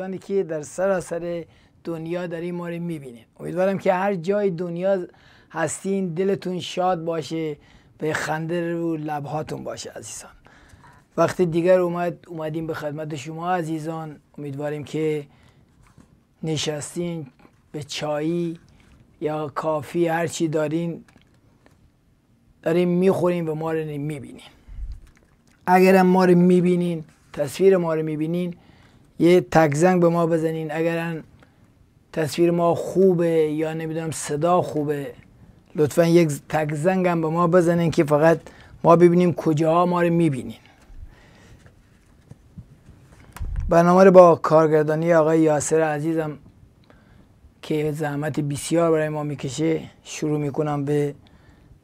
عزیزانی که در سراسر دنیا در این ماره میبینه امیدوارم که هر جای دنیا هستین دلتون شاد باشه به خنده رو لبهاتون باشه عزیزان وقت دیگر اومد اومدیم به خدمت شما عزیزان امیدواریم که نشستین به چایی یا کافی هر چی دارین داریم میخوریم و ما رو میبینیم اگرم ما رو میبینین تصویر ما رو میبینین یه تک زنگ به ما بزنین اگر تصویر ما خوبه یا نمیدونم صدا خوبه لطفا یک تک زنگ هم به ما بزنین که فقط ما ببینیم کجاها ما رو میبینین برنامه رو با کارگردانی آقای یاسر عزیزم که زحمت بسیار برای ما میکشه شروع میکنم به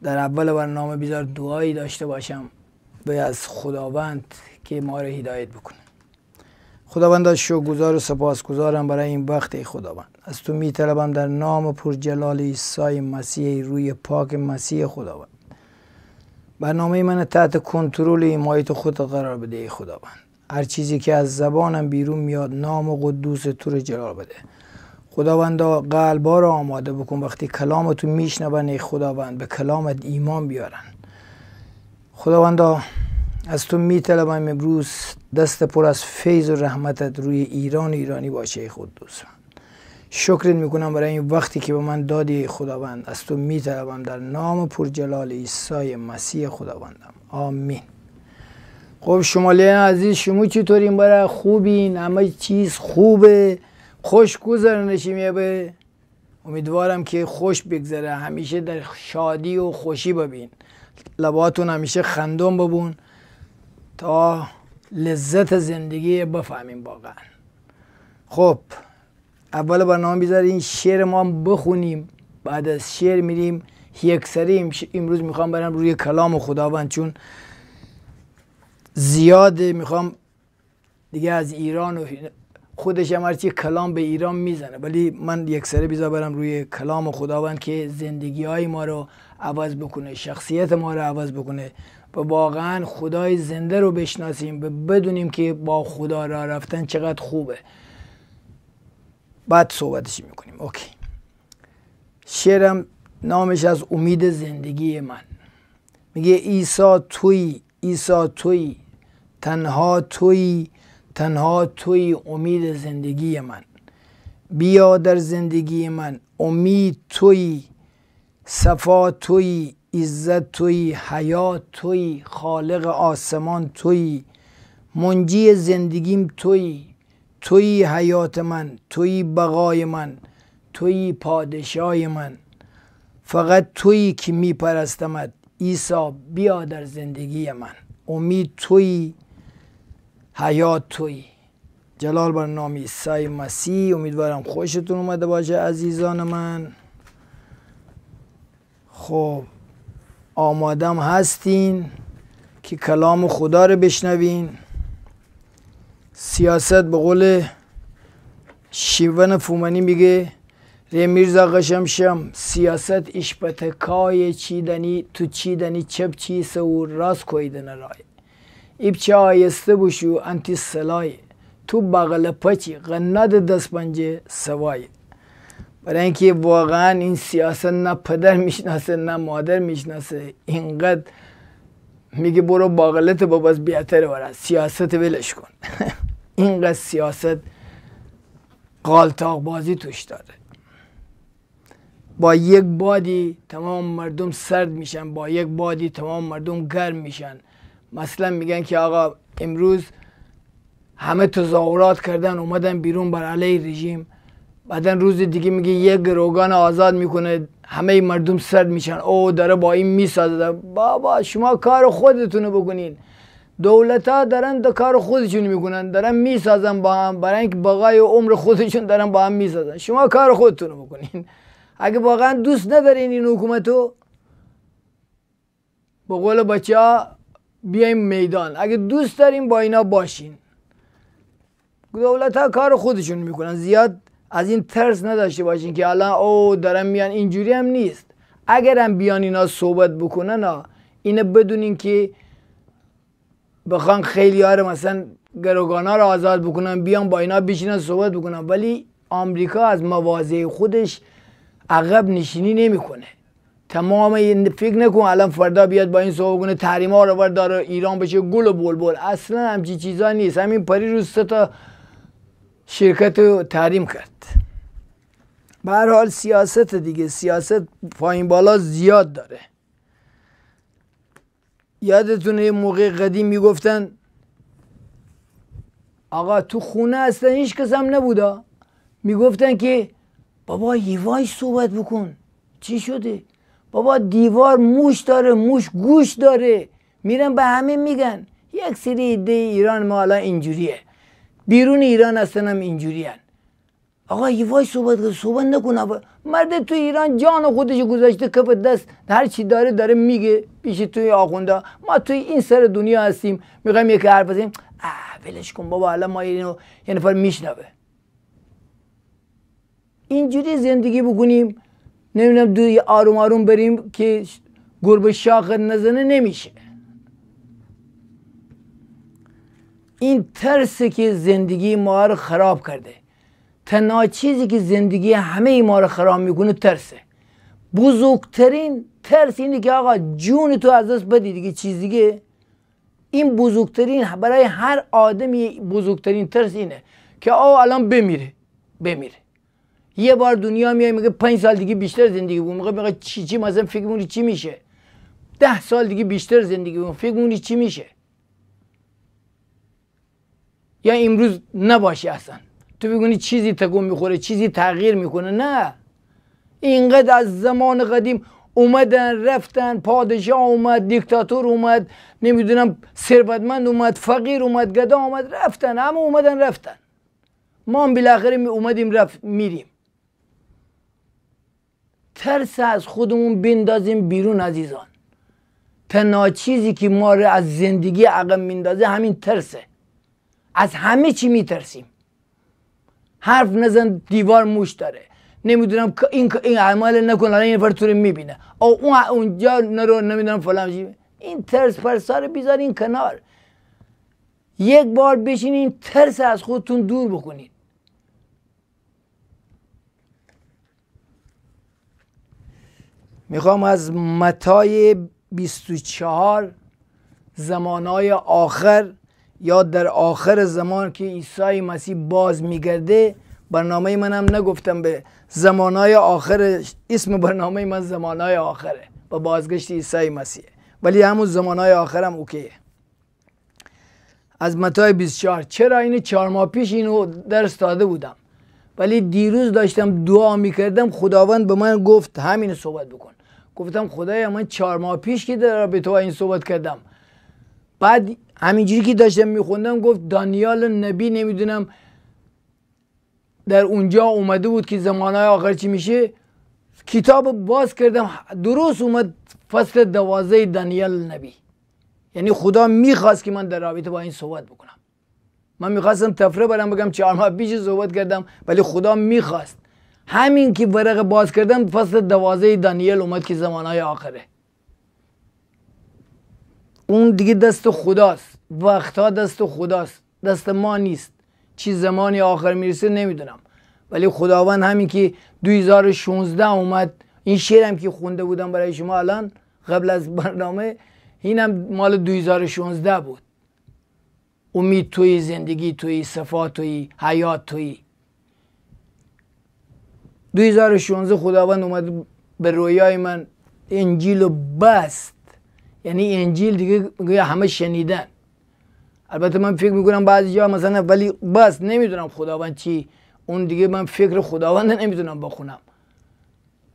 در اول برنامه بیزار دعایی داشته باشم به از خداوند که ما رو هدایت بکنه خداوند از شوگزار و سپاسگزارم برای این وقت خداوند از تو می طلبم در نام پر جلال عیسی مسیح روی پاک مسیح خداوند برنامه من تحت کنترل حمایت خود قرار بده خداوند هر چیزی که از زبانم بیرون میاد نام و قدوس تو رو جلال بده خداوند قلبا رو آماده بکن وقتی کلامتو میشنون ای خداوند به کلامت ایمان بیارن خداوند از تو می طلبم امروز دست پر از فیض و رحمتت روی ایران ایرانی باشه خود دوست شکرت می کنم برای این وقتی که به من دادی خداوند از تو می طلبم در نام پر جلال عیسی مسیح خداوندم آمین خب شمالیان عزیز شما چطورین برای خوبین همه چیز خوبه خوش گذرنشی یه به امیدوارم که خوش بگذره همیشه در شادی و خوشی ببین لباتون همیشه خندون ببون تا لذت زندگی بفهمیم واقعا خب اول برنامه بذاریم شعر ما بخونیم بعد از شعر میریم سری امروز میخوام برم روی کلام خداوند چون زیاد میخوام دیگه از ایران و خودش هم هرچی کلام به ایران میزنه ولی من یک سری بیزا برم روی کلام خداوند که زندگی های ما رو عوض بکنه شخصیت ما رو عوض بکنه و واقعا خدای زنده رو بشناسیم و بدونیم که با خدا را رفتن چقدر خوبه بعد صحبتش میکنیم اوکی شعرم نامش از امید زندگی من میگه ایسا توی ایسا توی تنها توی تنها توی امید زندگی من بیا در زندگی من امید توی صفا توی عزت توی حیات توی خالق آسمان توی منجی زندگیم توی توی حیات من توی بقای من توی پادشاه من فقط توی که میپرستمت عیسی بیا در زندگی من امید توی حیات توی جلال بر نام عیسی مسیح امیدوارم خوشتون اومده باشه عزیزان من خب آمادم هستین که کلام خدا رو بشنوین سیاست به قول شیون فومنی میگه ری میرزا شم، سیاست اشپتکای چیدنی تو چیدنی چپ چی سو راست کویدن رای چه آیسته بوشو انتی سلای تو بغل پچی غناد دست پنجه سوای برای اینکه واقعا این سیاست نه پدر میشناسه نه مادر میشناسه اینقدر میگه برو باقلت با باز بیاتر سیاست ولش کن اینقدر سیاست قالتاق بازی توش داره با یک بادی تمام مردم سرد میشن با یک بادی تمام مردم گرم میشن مثلا میگن که آقا امروز همه تظاهرات کردن اومدن بیرون بر علیه رژیم بعدا روز دیگه میگه یه گروگان آزاد میکنه همه مردم سرد میشن او داره با این میسازد. بابا شما کار خودتونو بکنین دولت ها دارن دو کار خودشون میکنن دارن میسازن با هم برای اینکه بقای عمر خودشون دارن با هم میسازن شما کار خودتون رو بکنین اگه واقعا دوست ندارین این حکومتو با قول بچه ها بیایم میدان اگه دوست دارین با اینا باشین دولت ها کار خودشون میکنن زیاد از این ترس نداشته باشین که الان او دارن میان اینجوری هم نیست اگرم بیان اینا صحبت بکنن اینه بدونین که بخوان خیلی ها مثلا گروگان رو آزاد بکنن بیان با اینا بشینن صحبت بکنن ولی آمریکا از مواضع خودش عقب نشینی نمیکنه تمام این فکر نکن الان فردا بیاد با این صحبت کنه ها رو داره ایران بشه گل و بلبل اصلا همچی چیزا نیست همین پری روز تا شرکت رو تحریم کرد به حال سیاست دیگه سیاست پایین بالا زیاد داره یادتونه موقع قدیم میگفتن آقا تو خونه اصلا هیچ کس هم نبودا میگفتن که بابا یواش صحبت بکن چی شده بابا دیوار موش داره موش گوش داره میرن به همه میگن یک سری ایده ایران ما اینجوریه بیرون ایران هستن هم اینجوری هن. آقا یه وای صحبت صحبت نکنه مرد تو ایران جان خودش گذاشته کف دست هر چی داره داره میگه پیش توی آخونده ما توی این سر دنیا هستیم میخوایم یک حرف بزنیم اه ولش کن بابا الان ما اینو یه نفر میشنوه اینجوری زندگی بکنیم نمیدونم دوی آروم آروم بریم که گربه شاخ نزنه نمیشه این ترس که زندگی ما رو خراب کرده تنها چیزی که زندگی همه ما رو خراب میکنه ترسه بزرگترین ترس اینه که آقا جون تو از دست بدی دیگه چیز دیگه این بزرگترین برای هر آدمی بزرگترین ترس اینه که آقا الان بمیره بمیره یه بار دنیا میای میگه پنج سال دیگه بیشتر زندگی بود میگه میگه چی چی فکر چی میشه ده سال دیگه بیشتر زندگی بود فکر چی میشه یا امروز نباشی اصلا تو بگونی چیزی تکون میخوره چیزی تغییر میکنه نه اینقدر از زمان قدیم اومدن رفتن پادشاه اومد دیکتاتور اومد نمیدونم ثروتمند اومد فقیر اومد گدا اومد رفتن اما اومدن رفتن ما هم بالاخره اومدیم رفت میریم ترس از خودمون بندازیم بیرون عزیزان تنها چیزی که ما رو از زندگی عقب میندازه همین ترسه از همه چی میترسیم حرف نزن دیوار موش داره نمیدونم این این عمل نکن الان یه تو رو میبینه او اونجا نرو نمیدونم فلان چی این ترس پرسا رو این کنار یک بار بشینین ترس از خودتون دور بکنین میخوام از متای 24 زمانهای آخر یا در آخر زمان که عیسی مسیح باز میگرده برنامه منم نگفتم به زمانهای آخر اسم برنامه من زمانهای آخره با بازگشت عیسی مسیح ولی همون زمانهای آخرم اوکیه از متای 24 چرا این چهار ماه پیش اینو درس داده بودم ولی دیروز داشتم دعا میکردم خداوند به من گفت همین صحبت بکن گفتم خدایا من چهار ماه پیش که در رابطه این صحبت کردم بعد همینجوری که داشتم میخوندم گفت دانیال نبی نمیدونم در اونجا اومده بود که زمانه آخر چی میشه کتاب باز کردم درست اومد فصل دوازه دانیال نبی یعنی خدا میخواست که من در رابطه با این صحبت بکنم من میخواستم تفره برم بگم چهار ماه پیش صحبت کردم ولی خدا میخواست همین که ورق باز کردم فصل دوازه دانیل اومد که زمانهای آخره اون دیگه دست خداست وقتها دست خداست دست ما نیست چی زمانی آخر میرسه نمیدونم ولی خداوند همین که 2016 اومد این شعرم که خونده بودم برای شما الان قبل از برنامه اینم مال 2016 بود امید توی زندگی توی صفا توی حیات توی 2016 خداوند اومد به رویای من انجیل و بست یعنی انجیل دیگه گویا همه شنیدن البته من فکر میکنم بعضی جا مثلا ولی بس نمیدونم خداوند چی اون دیگه من فکر خداوند نمیدونم بخونم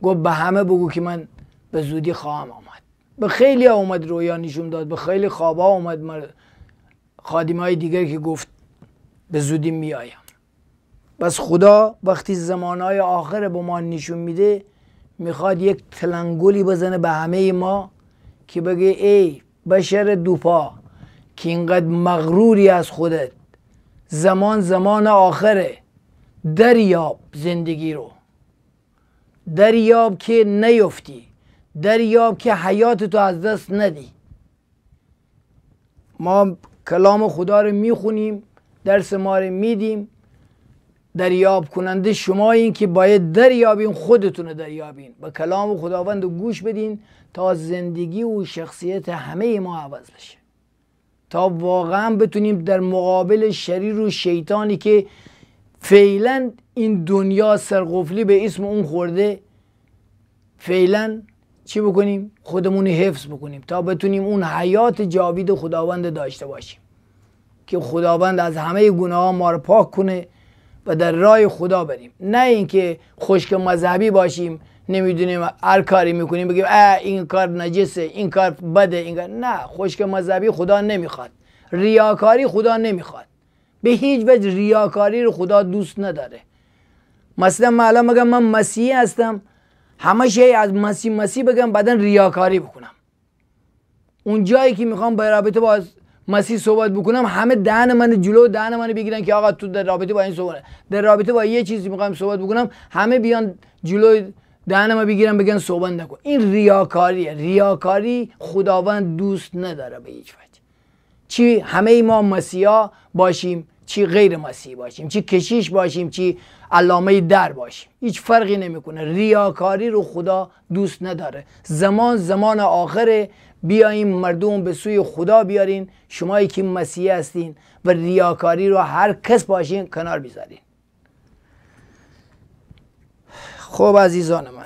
گفت به همه بگو که من به زودی خواهم آمد به خیلی ها اومد رویا نشون داد به خیلی خوابا اومد خادم های دیگر که گفت به زودی میایم بس خدا وقتی های آخر به ما نشون میده میخواد یک تلنگلی بزنه به همه ما که بگه ای بشر دوپا که اینقدر مغروری از خودت زمان زمان آخره دریاب زندگی رو دریاب که نیفتی دریاب که حیات تو از دست ندی ما کلام خدا رو میخونیم درس ما رو میدیم دریاب کننده شما این که باید دریابین خودتون دریابین به کلام خداوند گوش بدین تا زندگی و شخصیت همه ما عوض بشه تا واقعا بتونیم در مقابل شریر و شیطانی که فعلا این دنیا سرقفلی به اسم اون خورده فعلا چی بکنیم خودمون حفظ بکنیم تا بتونیم اون حیات جاوید خداوند داشته باشیم که خداوند از همه گناه ما رو پاک کنه و در راه خدا بریم نه اینکه خشک مذهبی باشیم نمیدونیم هر کاری میکنیم بگیم اه این کار نجسه این کار بده این کار نه خشک مذهبی خدا نمیخواد ریاکاری خدا نمیخواد به هیچ وجه ریاکاری رو خدا دوست نداره مثلا من الان بگم من مسیحی هستم همه شی از مسیح مسیح بگم بعدا ریاکاری بکنم اون جایی که میخوام به رابطه با مسیح صحبت بکنم همه دهن من جلو دهن من بگیرن که آقا تو در رابطه با این صحبت در رابطه با یه چیزی میخوایم صحبت بکنم همه بیان جلو دهن من بگیرن بگن صحبت نکن این ریاکاریه ریاکاری خداوند دوست نداره به هیچ وجه چی همه ما مسیحا باشیم چی غیر مسیح باشیم چی کشیش باشیم چی علامه در باشیم هیچ فرقی نمیکنه ریاکاری رو خدا دوست نداره زمان زمان آخره بیاییم مردم به سوی خدا بیارین شمایی که مسیح هستین و ریاکاری رو هر کس باشین کنار بیزارین خب عزیزان من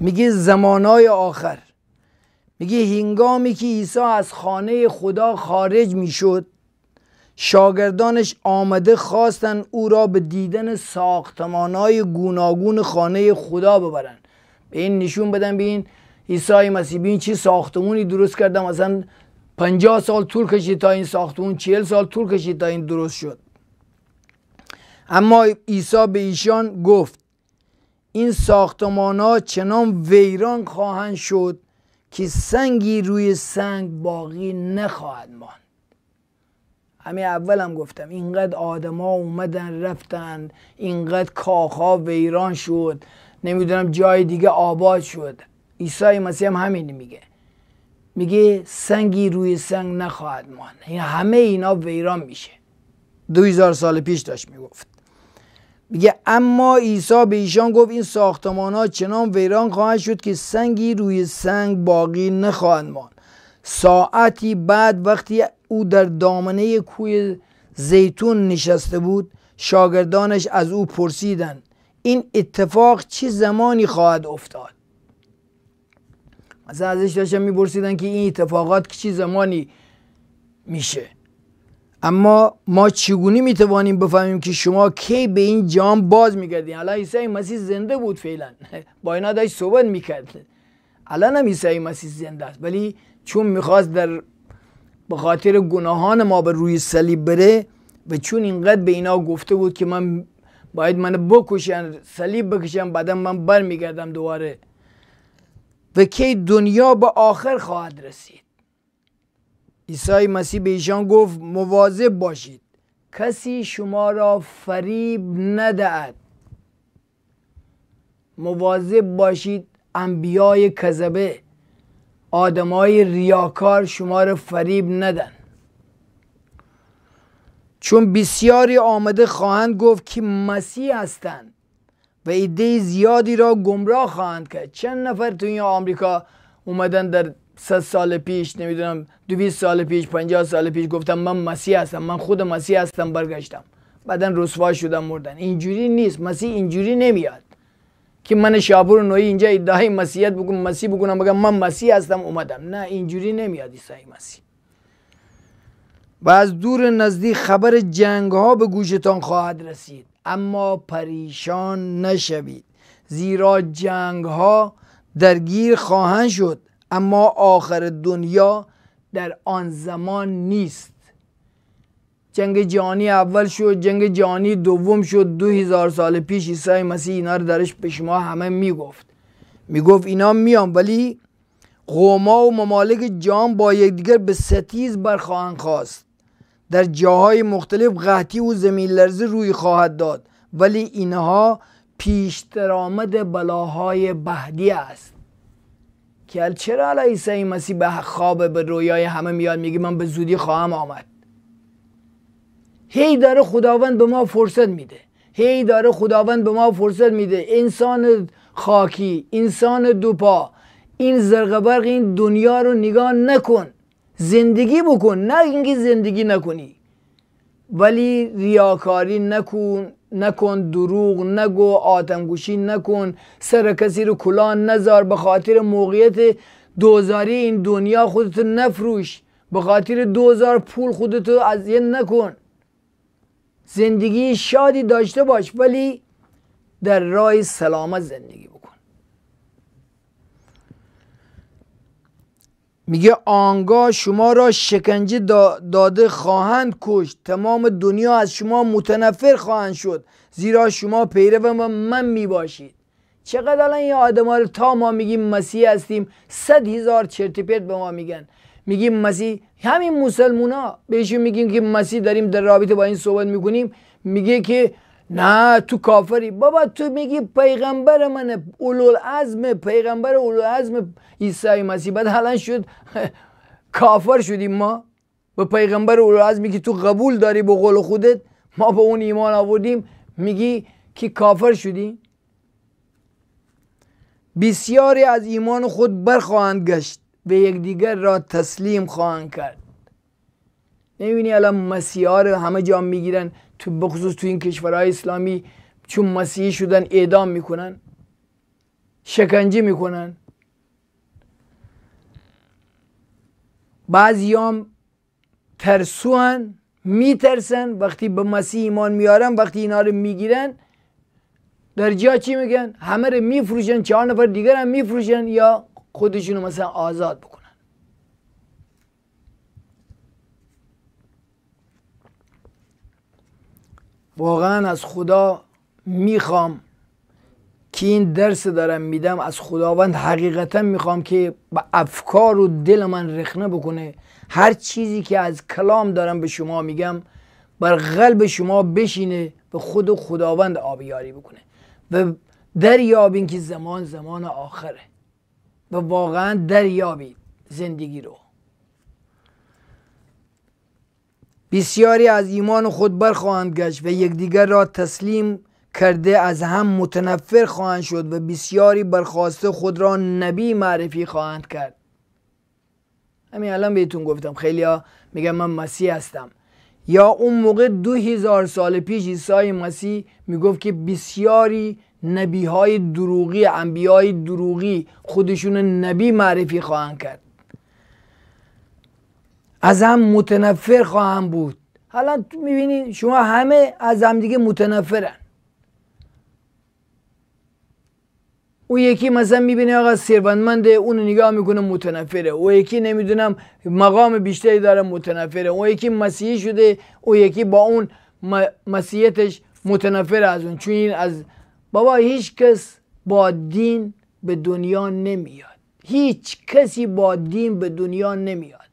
میگه زمانای آخر میگه هنگامی که عیسی از خانه خدا خارج میشد شاگردانش آمده خواستن او را به دیدن ساختمانای گوناگون خانه خدا ببرن به این نشون بدن به عیسی مسیح بین چی ساختمونی درست کردم مثلا 50 سال طول کشید تا این ساختمون 40 سال طول کشید تا این درست شد اما عیسی به ایشان گفت این ساختمان ها چنان ویران خواهند شد که سنگی روی سنگ باقی نخواهد ماند همه اول هم گفتم اینقدر آدما اومدن رفتن اینقدر ها ویران شد نمیدونم جای دیگه آباد شد عیسی مسیح هم همین میگه میگه سنگی روی سنگ نخواهد ماند همه اینا ویران میشه دو سال پیش داشت میگفت میگه اما عیسی به ایشان گفت این ساختمان ها چنان ویران خواهد شد که سنگی روی سنگ باقی نخواهد ماند ساعتی بعد وقتی او در دامنه کوی زیتون نشسته بود شاگردانش از او پرسیدند این اتفاق چه زمانی خواهد افتاد مثلا ازش داشتن میپرسیدن که این اتفاقات چه زمانی میشه اما ما چگونه میتوانیم بفهمیم که شما کی به این جام باز میگردیم الان عیسی مسیح زنده بود فعلا با اینا داشت صحبت میکرد الان هم عیسی مسیح زنده است ولی چون میخواست در به خاطر گناهان ما به روی صلیب بره و چون اینقدر به اینا گفته بود که من باید من بکشن صلیب بکشم بعدا من برمیگردم دوباره و کی دنیا به آخر خواهد رسید عیسی مسیح به ایشان گفت مواظب باشید کسی شما را فریب ندهد مواظب باشید انبیای کذبه آدمای ریاکار شما را فریب ندن چون بسیاری آمده خواهند گفت که مسیح هستند و ایده زیادی را گمراه خواهند کرد چند نفر توی این آمریکا اومدن در 100 سال پیش نمیدونم 200 سال پیش 50 سال پیش گفتم من مسیح هستم من خود مسیح هستم برگشتم بعدا رسوا شدم مردن اینجوری نیست مسیح اینجوری نمیاد که من شاپور نوی اینجا ادعای مسیحیت بگم مسیح بگم بگم من مسیح هستم اومدم نه اینجوری نمیاد عیسی مسیح و از دور نزدیک خبر جنگ ها به گوشتان خواهد رسید اما پریشان نشوید زیرا جنگ ها درگیر خواهند شد اما آخر دنیا در آن زمان نیست جنگ جهانی اول شد جنگ جهانی دوم شد دو هزار سال پیش عیسی مسیح اینا رو درش به شما همه میگفت میگفت اینا میان ولی قوما و ممالک جان با یکدیگر به ستیز برخواهند خواست در جاهای مختلف قحطی و زمین لرزه روی خواهد داد ولی اینها پیشتر آمد بلاهای بهدی است که چرا عیسی مسیح به خواب به رویای همه میاد میگه من به زودی خواهم آمد هی داره خداوند به ما فرصت میده هی داره خداوند به ما فرصت میده انسان خاکی انسان دوپا این برق این دنیا رو نگاه نکن زندگی بکن نه اینکه زندگی نکنی ولی ریاکاری نکن نکن دروغ نگو آتمگوشی نکن سر کسی رو کلان نزار به خاطر موقعیت دوزاری این دنیا خودتو نفروش به خاطر دوزار پول خودتو از نکن زندگی شادی داشته باش ولی در رای سلامت زندگی میگه آنگاه شما را شکنجه داده خواهند کشت تمام دنیا از شما متنفر خواهند شد زیرا شما پیرو من میباشید چقدر الان این آدم ها تا ما میگیم مسیح هستیم صد هزار چرت به ما میگن میگیم مسیح همین مسلمونا بهشون میگیم که مسیح داریم در رابطه با این صحبت میکنیم میگه که نه تو کافری بابا تو میگی پیغمبر منه عزم پیغمبر عزم عیسی مسیح بعد حالا شد کافر شدیم ما به پیغمبر عزمی که تو قبول داری به قول خودت ما به اون ایمان آوردیم میگی که کافر شدیم بسیاری از ایمان خود برخواهند گشت به یکدیگر را تسلیم خواهند کرد نمیبینی الان مسیحا رو همه جا میگیرن تو بخصوص تو این کشورهای اسلامی چون مسیحی شدن اعدام میکنن شکنجه میکنن بعضیام ترسوان میترسن وقتی به مسیح ایمان میارن وقتی اینا رو میگیرن در جا چی میگن همه رو میفروشن چهار نفر دیگر هم میفروشن یا خودشونو مثلا آزاد بکنن واقعا از خدا میخوام که این درس دارم میدم از خداوند حقیقتا میخوام که به افکار و دل من رخنه بکنه هر چیزی که از کلام دارم به شما میگم بر قلب شما بشینه به خود و خداوند آبیاری بکنه و دریابین که زمان زمان آخره و واقعا دریابید زندگی رو بسیاری از ایمان خود برخواهند گشت و یکدیگر را تسلیم کرده از هم متنفر خواهند شد و بسیاری برخواسته خود را نبی معرفی خواهند کرد همین الان بهتون گفتم خیلی ها من مسیح هستم یا اون موقع دو هزار سال پیش عیسی مسیح میگفت که بسیاری نبی های دروغی انبیای دروغی خودشون نبی معرفی خواهند کرد از هم متنفر خواهم بود حالا میبینید شما همه از همدیگه متنفرن او یکی مثلا میبینه آقا ثروتمنده اونو نگاه میکنه متنفره او یکی نمیدونم مقام بیشتری داره متنفره او یکی مسیحی شده او یکی با اون مسیحیتش متنفره از اون چون این از بابا هیچ کس با دین به دنیا نمیاد هیچ کسی با دین به دنیا نمیاد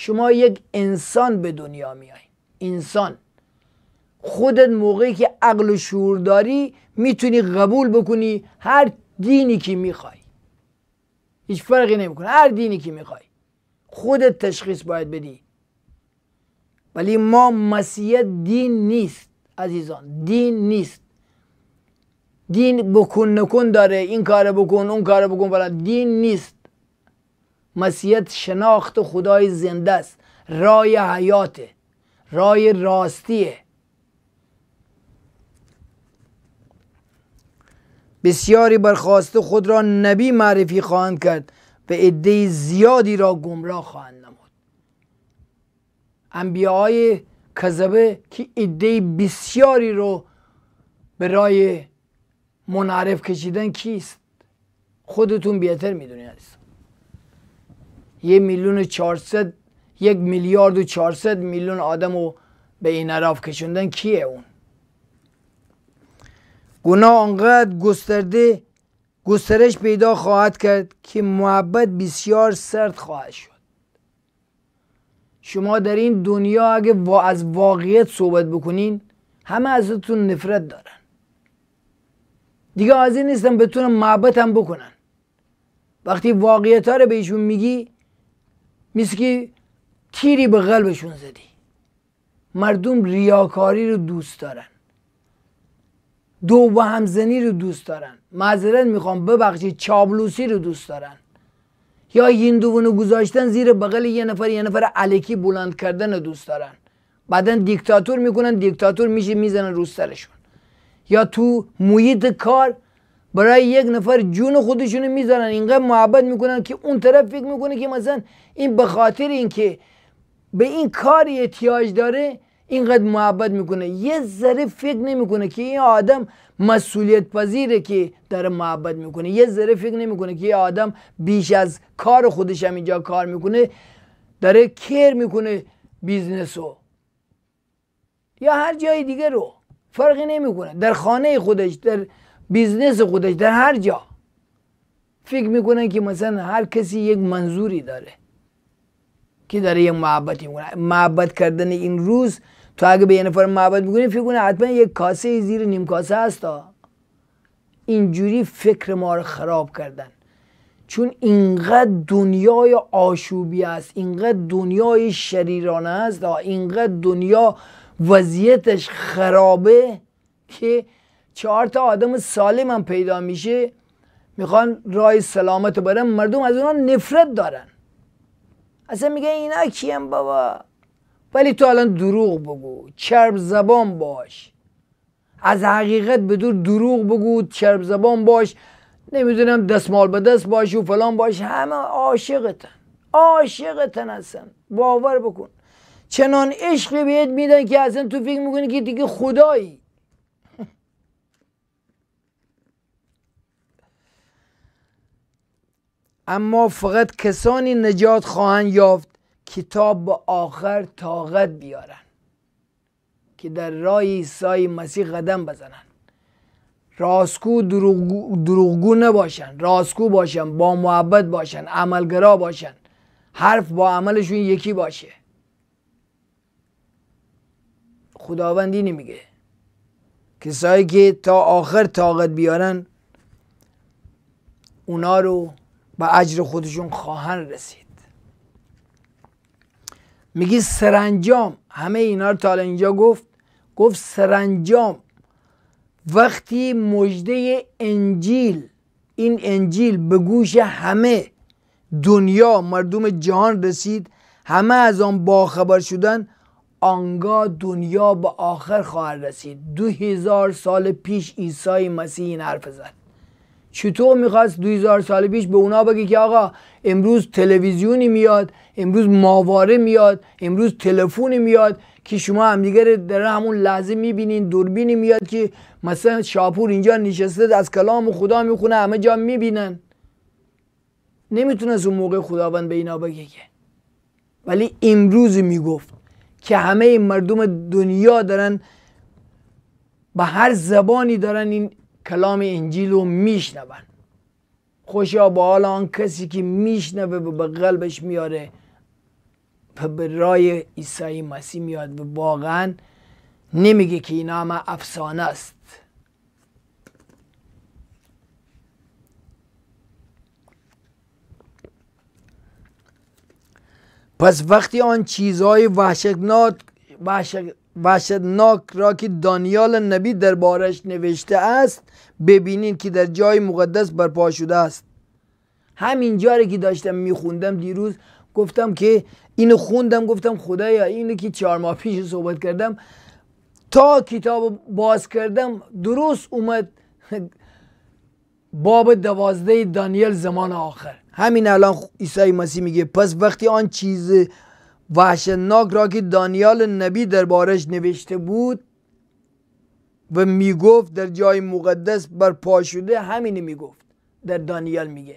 شما یک انسان به دنیا میای انسان خودت موقعی که عقل و شعور داری میتونی قبول بکنی هر دینی که میخوای هیچ فرقی نمیکنه هر دینی که میخوای خودت تشخیص باید بدی ولی ما مسیحیت دین نیست عزیزان دین نیست دین بکن نکن داره این کار بکن اون کار بکن ولی دین نیست مسیحیت شناخت خدای زنده است رای حیاته رای راستیه بسیاری برخواسته خود را نبی معرفی خواهند کرد و عده زیادی را گمراه خواهند نمود انبیاء کذبه که عده بسیاری رو به رای منعرف کشیدن کیست خودتون بیتر میدونید یه میلیون و چهارصد یک میلیارد و چهارصد میلیون آدم رو به این عرف کشوندن کیه اون گناه آنقدر گسترده گسترش پیدا خواهد کرد که محبت بسیار سرد خواهد شد شما در این دنیا اگه از واقعیت صحبت بکنین همه ازتون نفرت دارن دیگه از این نیستن بتونن محبت هم بکنن وقتی واقعیت ها رو بهشون میگی مثل که تیری به قلبشون زدی مردم ریاکاری رو دوست دارن دو و همزنی رو دوست دارن معذرت میخوام ببخشید چابلوسی رو دوست دارن یا این گذاشتن زیر بغل یه نفر یه نفر علکی بلند کردن رو دوست دارن بعدا دیکتاتور میکنن دیکتاتور میشه میزنن رو سرشون یا تو محیط کار برای یک نفر جون خودشون میذارن اینقدر محبت میکنن که اون طرف فکر میکنه که مثلا این به خاطر اینکه به این کار احتیاج داره اینقدر محبت میکنه یه ذره فکر نمیکنه که این آدم مسئولیت پذیره که داره محبت میکنه یه ذره فکر نمیکنه که این آدم بیش از کار خودش هم اینجا کار میکنه داره کر میکنه بیزنس رو یا هر جای دیگه رو فرقی نمیکنه در خانه خودش در بیزنس خودش در هر جا فکر میکنن که مثلا هر کسی یک منظوری داره که داره یک محبتی میکنه محبت کردن این روز تو اگه به یه نفر محبت میکنی فکر کنه حتما یک کاسه زیر نیم کاسه هست اینجوری فکر ما رو خراب کردن چون اینقدر دنیای آشوبی است اینقدر دنیای شریرانه است اینقدر دنیا وضعیتش خرابه که چهار تا آدم سالم هم پیدا میشه میخوان رای سلامت برن مردم از اونا نفرت دارن اصلا میگه اینا کیم بابا ولی تو الان دروغ بگو چرب زبان باش از حقیقت به دور دروغ بگو چرب زبان باش نمیدونم دستمال به دست باش و فلان باش همه عاشقتن عاشقتن هستن باور بکن چنان عشقی بهت میدن که اصلا تو فکر میکنی که دیگه خدایی اما فقط کسانی نجات خواهند یافت کتاب تا به آخر طاقت بیارن که در راه عیسی مسیح قدم بزنن راسکو دروغگو, دروغگو نباشن راستگو باشن با محبت باشن عملگرا باشن حرف با عملشون یکی باشه خداوندی نمیگه کسایی که تا آخر طاقت بیارن اونا رو به اجر خودشون خواهن رسید میگی سرانجام همه اینا رو تا اینجا گفت گفت سرانجام وقتی مجده انجیل این انجیل به گوش همه دنیا مردم جهان رسید همه از آن باخبر شدن آنگاه دنیا به آخر خواهد رسید دو هزار سال پیش عیسی مسیح این حرف زد چطور میخواست 2000 سال پیش به اونا بگی که آقا امروز تلویزیونی میاد امروز ماواره میاد امروز تلفونی میاد که شما همدیگر در همون لحظه میبینین دوربینی میاد که مثلا شاپور اینجا نشسته از کلام خدا میخونه همه جا میبینن نمیتونست اون موقع خداوند به اینا بگه که ولی امروز میگفت که همه مردم دنیا دارن به هر زبانی دارن این کلام انجیل رو میشنون خوشا به حال آن کسی که میشنوه و به قلبش میاره و به رای عیسی مسیح میاد و واقعا نمیگه که اینا همه افسانه است پس وقتی آن چیزهای وحشتناک وحشت وحشتناک را که دانیال نبی دربارش نوشته است ببینید که در جای مقدس برپا شده است همین جاری که داشتم میخوندم دیروز گفتم که اینو خوندم گفتم خدایا اینو که چهار ماه پیش صحبت کردم تا کتاب باز کردم درست اومد باب دوازده دانیل زمان آخر همین الان عیسی مسیح میگه پس وقتی آن چیز وحشتناک را که دانیال نبی دربارش نوشته بود و میگفت در جای مقدس بر پا همین همینه میگفت در دانیال میگه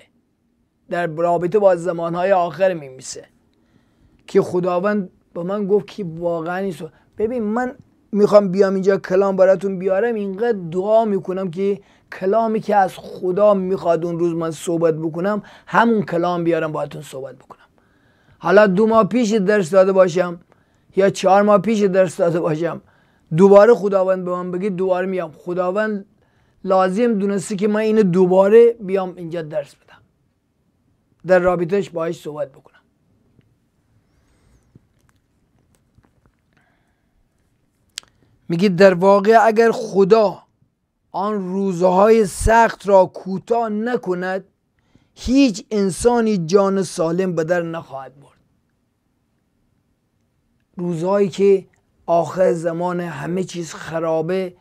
در رابطه با زمانهای آخر میمیسه که خداوند به من گفت که واقعا نیست ببین من میخوام بیام اینجا کلام براتون بیارم اینقدر دعا میکنم که کلامی که از خدا میخواد اون روز من صحبت بکنم همون کلام بیارم باهاتون صحبت بکنم حالا دو ماه پیش درس داده باشم یا چهار ماه پیش درس داده باشم دوباره خداوند به من بگی دوباره میام خداوند لازم دونسته که من اینو دوباره بیام اینجا درس بدم در رابطهش باهاش صحبت بکنم میگه در واقع اگر خدا آن روزهای سخت را کوتاه نکند هیچ انسانی جان سالم به در نخواهد برد روزهایی که آخر زمان همه چیز خرابه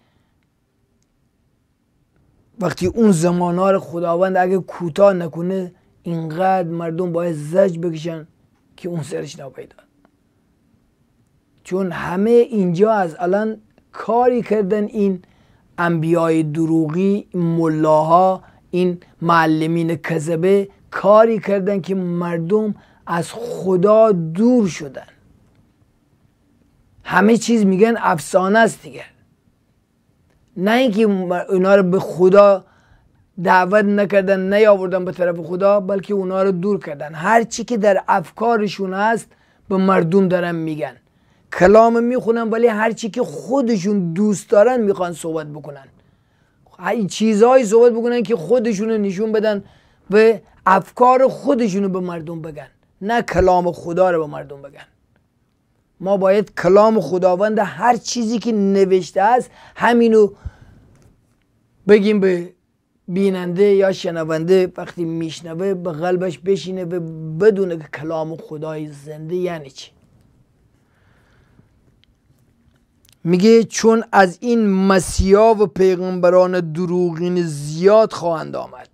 وقتی اون زمان رو خداوند اگه کوتاه نکنه اینقدر مردم باید زج بکشن که اون سرش نپیدا چون همه اینجا از الان کاری کردن این انبیای دروغی این ملاها این معلمین کذبه کاری کردن که مردم از خدا دور شدن همه چیز میگن افسانه است دیگه نه اینکه اونا رو به خدا دعوت نکردن آوردن به طرف خدا بلکه اونا رو دور کردن هر چی که در افکارشون هست به مردم دارن میگن کلام میخونن ولی هر چی که خودشون دوست دارن میخوان صحبت بکنن چیزهایی صحبت بکنن که خودشون نشون بدن به افکار خودشون به مردم بگن نه کلام خدا رو به مردم بگن ما باید کلام خداوند هر چیزی که نوشته است همینو بگیم به بیننده یا شنونده وقتی میشنوه به قلبش بشینه و بدونه که کلام خدای زنده یعنی چی میگه چون از این مسیحا و پیغمبران دروغین زیاد خواهند آمد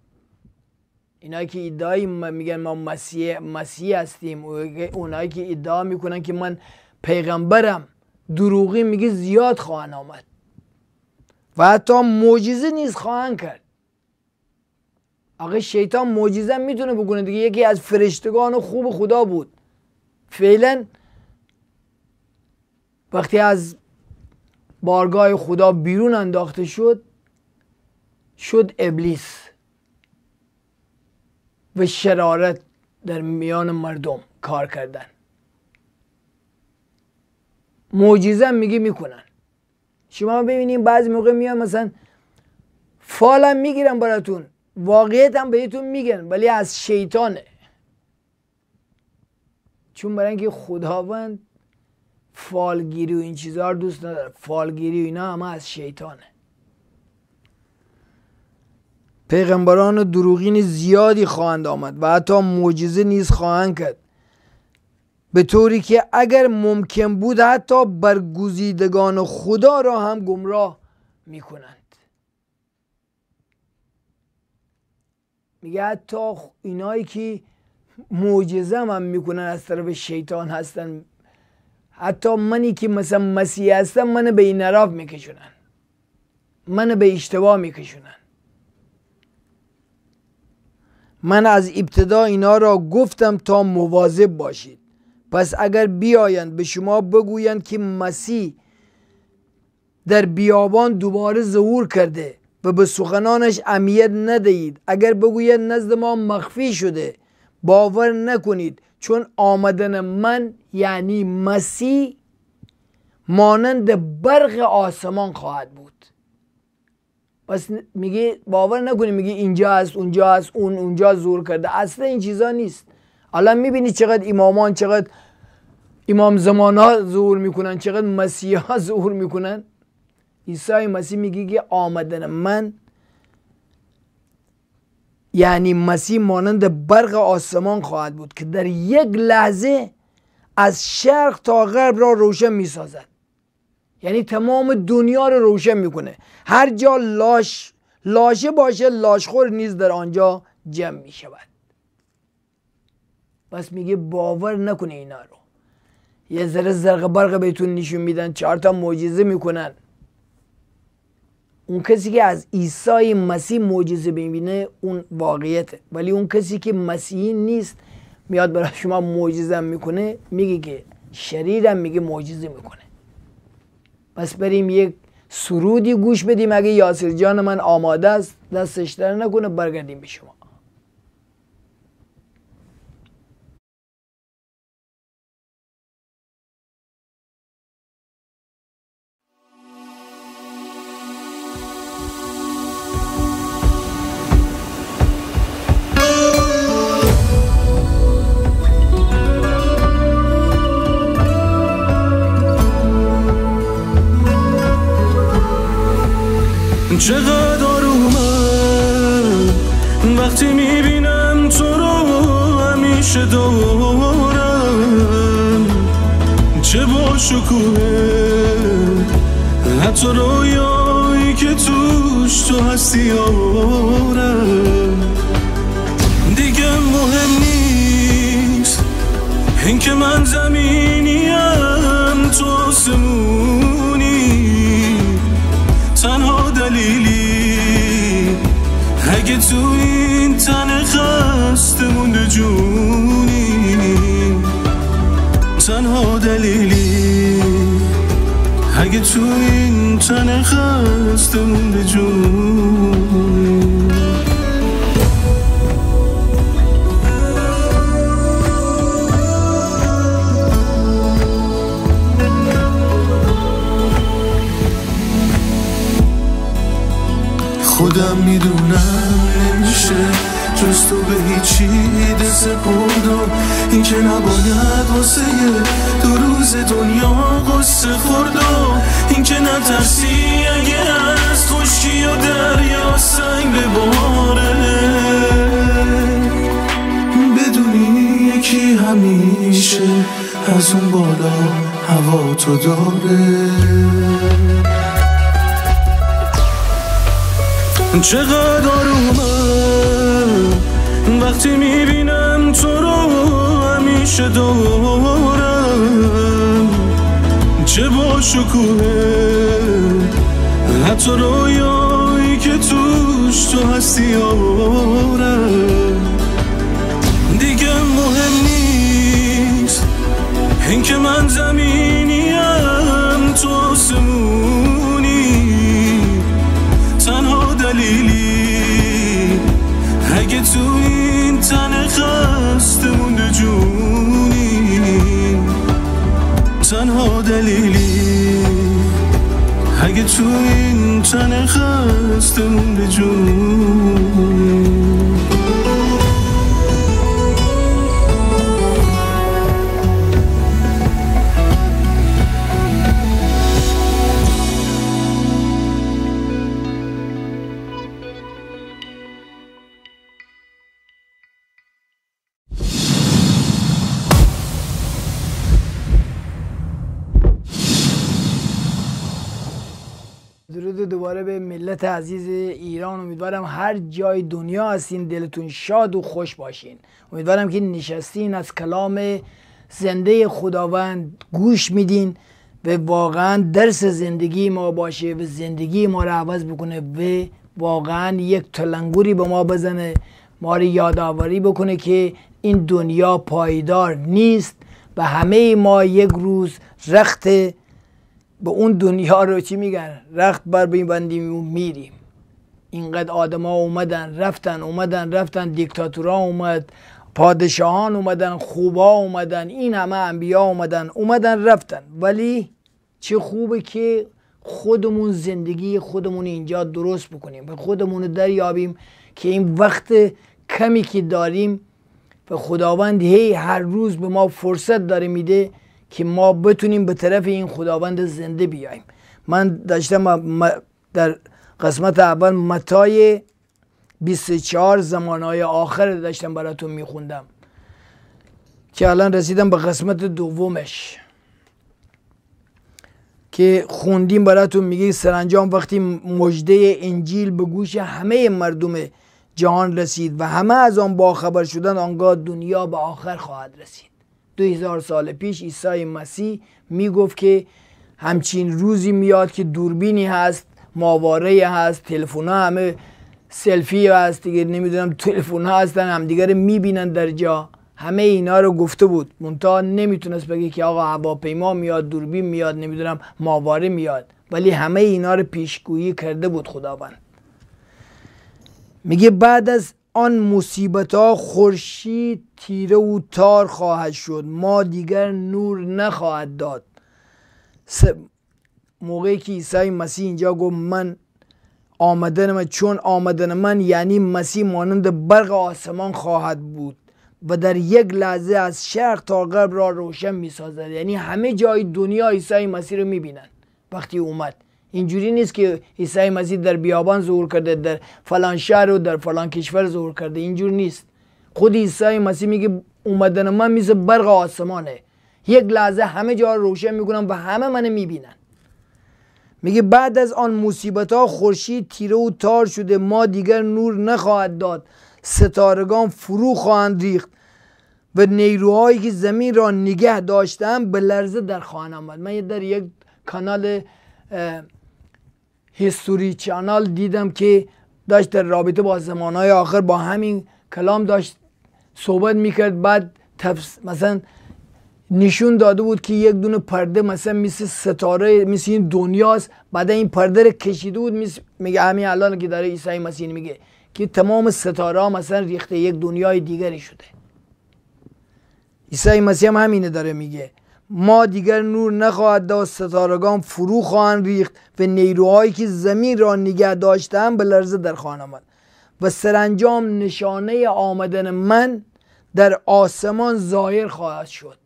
اینایی که ادعای میگن ما مسیح, مسیح هستیم اونایی که ادعا میکنن که من پیغمبرم دروغی میگه زیاد خواهن آمد و حتی معجزه نیز خواهند کرد آقا شیطان معجزه میتونه بکنه دیگه یکی از فرشتگان خوب خدا بود فعلا وقتی از بارگاه خدا بیرون انداخته شد شد ابلیس و شرارت در میان مردم کار کردن معجزه میگه میکنن شما ببینید بعضی موقع میان مثلا فالم میگیرن براتون واقعیت هم بهتون میگن ولی از شیطانه چون برای اینکه خداوند فالگیری و این چیزها رو دوست نداره فالگیری و اینا همه از شیطانه پیغمبران دروغین زیادی خواهند آمد و حتی معجزه نیز خواهند کرد به طوری که اگر ممکن بود حتی برگزیدگان خدا را هم گمراه میکنند میگه حتی اینایی که معجزه هم میکنن از طرف شیطان هستن حتی منی که مثلا مسیح هستم من به این نراف میکشونن منو به اشتباه میکشونن من از ابتدا اینا را گفتم تا مواظب باشید پس اگر بیایند به شما بگویند که مسیح در بیابان دوباره ظهور کرده و به سخنانش امیت ندهید اگر بگوید نزد ما مخفی شده باور نکنید چون آمدن من یعنی مسیح مانند برق آسمان خواهد بود پس میگه باور نکنید میگه اینجا است اونجا است اون اونجا زور کرده اصلا این چیزا نیست الان میبینید چقدر امامان چقدر امام زمان ها ظهور میکنن چقدر مسیح ها ظهور میکنن عیسی مسیح میگه که آمدن من یعنی مسیح مانند برق آسمان خواهد بود که در یک لحظه از شرق تا غرب را روشن میسازد یعنی تمام دنیا رو روشن میکنه هر جا لاش لاشه باشه لاشخور نیز در آنجا جمع میشود پس میگه باور نکنه اینا رو یه ذره زرق برق بهتون نشون میدن چهار تا معجزه میکنن اون کسی که از عیسی مسیح معجزه ببینه اون واقعیته ولی اون کسی که مسیحی نیست میاد برای شما معجزه میکنه میگه که شریرم میگه معجزه میکنه پس بریم یک سرودی گوش بدیم اگه یاسر جان من آماده است دستش در نکنه برگردیم به شما چقدر اومد وقتی میبینم تو رو همیشه دارم چه با شکوه حتی رویایی که توش تو هستی آرم دیگه مهم نیست اینکه من زمین اگه تو این تن خسته مونده جونی تنها دلیلی اگه تو این تن خسته مونده جونی خودم میدونم جز تو به هیچی دست این که نباید واسه دو روز دنیا قصه خوردو این که نترسی اگه از خشکی و دریا سنگ بباره بدونی یکی همیشه از اون بالا هوا تو داره چقدر اومد وقتی میبینم تو رو همیشه دارم چه با شکوه حتی رویایی که توش تو هستی او تو این تن خستم به جون ملت عزیز ایران امیدوارم هر جای دنیا هستین دلتون شاد و خوش باشین امیدوارم که نشستین از کلام زنده خداوند گوش میدین و واقعا درس زندگی ما باشه و زندگی ما رو عوض بکنه و واقعا یک تلنگوری به ما بزنه ما رو یادآوری بکنه که این دنیا پایدار نیست و همه ما یک روز رخت به اون دنیا رو چی میگن رخت بر بندیم و میریم اینقدر آدما اومدن رفتن اومدن رفتن دیکتاتورا اومد پادشاهان اومدن خوبا اومدن این همه انبیا اومدن اومدن رفتن ولی چه خوبه که خودمون زندگی خودمون اینجا درست بکنیم به خودمون رو دریابیم که این وقت کمی که داریم به خداوند هی هر روز به ما فرصت داره میده که ما بتونیم به طرف این خداوند زنده بیایم من داشتم در قسمت اول متای 24 زمانهای آخر داشتم براتون میخوندم که الان رسیدم به قسمت دومش که خوندیم براتون میگه سرانجام وقتی مجده انجیل به گوش همه مردم جهان رسید و همه از آن باخبر شدن آنگاه دنیا به آخر خواهد رسید دو هزار سال پیش عیسی مسیح میگفت که همچین روزی میاد که دوربینی هست ماواره هست تلفن همه سلفی هست دیگه نمیدونم تلفن ها هستن همدیگه می میبینن در جا همه اینا رو گفته بود مونتا نمیتونست بگه که آقا هواپیما میاد دوربین میاد نمیدونم ماواره میاد ولی همه اینا رو پیشگویی کرده بود خداوند میگه بعد از آن مصیبت ها خورشید تیره و تار خواهد شد ما دیگر نور نخواهد داد موقعی که عیسی مسیح اینجا گفت من من چون آمدن من یعنی مسیح مانند برق آسمان خواهد بود و در یک لحظه از شرق تا غرب را روشن می سازد یعنی همه جای دنیا عیسی مسیح رو می بینن وقتی اومد اینجوری نیست که عیسی مسیح در بیابان ظهور کرده در فلان شهر و در فلان کشور ظهور کرده اینجور نیست خود عیسی مسیح میگه اومدن من میز برق آسمانه یک لحظه همه جا روشن میکنم و همه منو میبینن میگه بعد از آن مصیبت ها خورشید تیره و تار شده ما دیگر نور نخواهد داد ستارگان فرو خواهند ریخت و نیروهایی که زمین را نگه داشتن به لرزه در خواهند آمد من در یک کانال هیستوری چانال دیدم که داشت در رابطه با زمانهای آخر با همین کلام داشت صحبت میکرد بعد مثلا نشون داده بود که یک دونه پرده مثلا مثل ستاره مثل این دنیاست بعد این پرده رو کشیده بود میگه همین الان که داره عیسی مسیح میگه که تمام ستاره ها مثلا ریخته یک دنیای دیگری شده عیسی مسیح هم همینه داره میگه ما دیگر نور نخواهد داشت ستارگان فرو خواهند ریخت و نیروهایی که زمین را نگه داشتن به لرزه در خانه من و سرانجام نشانه آمدن من در آسمان ظاهر خواهد شد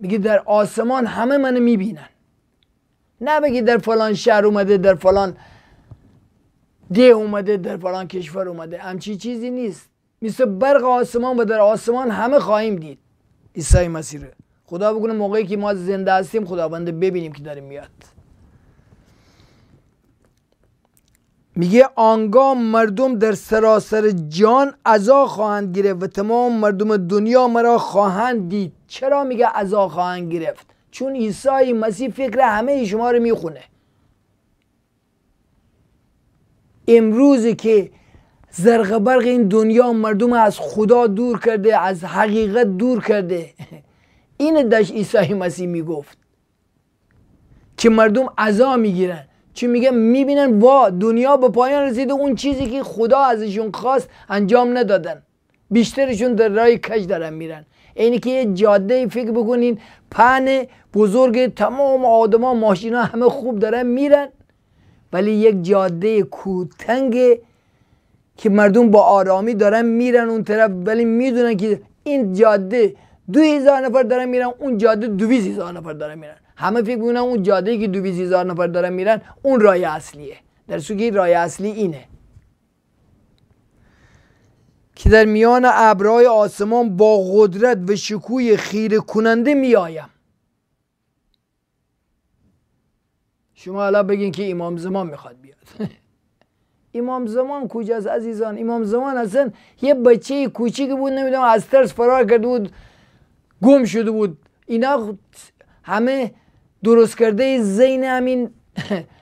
میگه در آسمان همه منو میبینن نه بگی در فلان شهر اومده در فلان ده اومده در فلان کشور اومده همچی چیزی نیست مثل برق آسمان و در آسمان همه خواهیم دید عیسی مسیح خدا بکنه موقعی که ما زنده هستیم خداوند ببینیم که داریم میاد میگه آنگاه مردم در سراسر جان ازا خواهند گرفت و تمام مردم دنیا مرا خواهند دید چرا میگه عزا خواهند گرفت چون عیسی مسیح فکر همه شما رو میخونه امروزی که زرق برق این دنیا مردم از خدا دور کرده از حقیقت دور کرده این داشت عیسی مسیح میگفت که مردم عذا میگیرن چی میگه میبینن وا دنیا به پایان رسیده اون چیزی که خدا ازشون خواست انجام ندادن بیشترشون در راه کج دارن میرن اینی که یه جاده فکر بکنین پن بزرگ تمام آدما ماشینا همه خوب دارن میرن ولی یک جاده کوتنگ که مردم با آرامی دارن میرن اون طرف ولی میدونن که این جاده دو هزار نفر دارن میرن اون جاده دویز هزار نفر دارن میرن همه فکر میکنن اون جاده که دویز هزار نفر دارن میرن اون رای اصلیه در سوگی رای اصلی اینه که در میان ابرهای آسمان با قدرت و شکوی خیره کننده میآیم شما حالا بگین که امام زمان میخواد بیاد امام زمان کجاست عزیزان امام زمان اصلا یه بچه کوچیک بود نمیدونم از ترس فرار کرده بود گم شده بود اینا همه درست کرده زین همین